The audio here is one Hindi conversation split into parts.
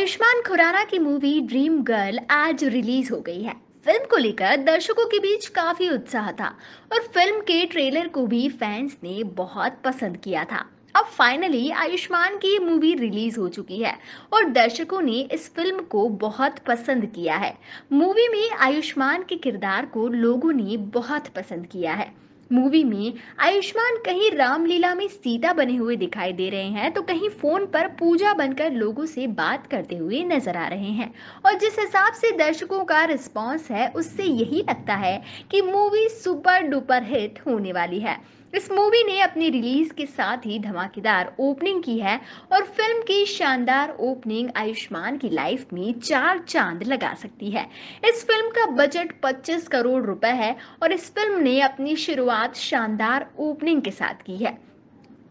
आयुष्मान खुराना की मूवी ड्रीम गर्ल आज रिलीज हो गई है फिल्म को लेकर दर्शकों के बीच काफी उत्साह था और फिल्म के ट्रेलर को भी फैंस ने बहुत पसंद किया था अब फाइनली आयुष्मान की मूवी रिलीज हो चुकी है और दर्शकों ने इस फिल्म को बहुत पसंद किया है मूवी में आयुष्मान के किरदार को लोगों ने बहुत पसंद किया है मूवी में आयुष्मान कहीं रामलीला में सीता बने हुए दिखाई दे रहे हैं तो कहीं फोन पर पूजा बनकर लोगों से बात करते हुए नजर आ रहे हैं और जिस हिसाब से दर्शकों का रिस्पॉन्स है उससे यही लगता है कि मूवी सुपर डुपर हिट होने वाली है इस मूवी ने अपनी रिलीज के साथ ही धमाकेदार ओपनिंग की है और फिल्म की शानदार ओपनिंग आयुष्मान की लाइफ में चार चांद लगा सकती है इस फिल्म का बजट 25 करोड़ रुपए है और इस फिल्म ने अपनी शुरुआत शानदार ओपनिंग के साथ की है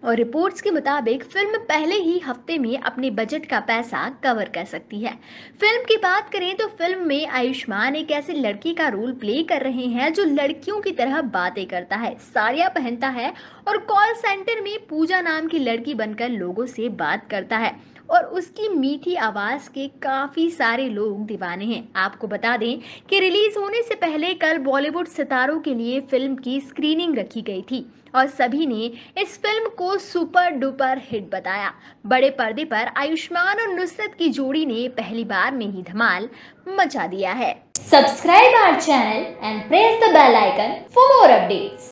और रिपोर्ट्स के मुताबिक फिल्म पहले ही हफ्ते में अपने बजट का पैसा कवर कर सकती है फिल्म की बात करें तो फिल्म में आयुष्मान एक ऐसी लड़की का रोल प्ले कर रहे हैं जो लड़कियों की तरह बातें करता है साड़ियाँ पहनता है और कॉल सेंटर में पूजा नाम की लड़की बनकर लोगों से बात करता है और उसकी मीठी आवाज़ के काफ़ी सारे लोग दीवाने हैं आपको बता दें कि रिलीज़ होने से पहले कल बॉलीवुड सितारों के लिए फिल्म की स्क्रीनिंग रखी गई थी और सभी ने इस फिल्म को सुपर डुपर हिट बताया बड़े पर्दे पर आयुष्मान और नुसरत की जोड़ी ने पहली बार में ही धमाल मचा दिया है subscribe our channel and press the bell icon for more update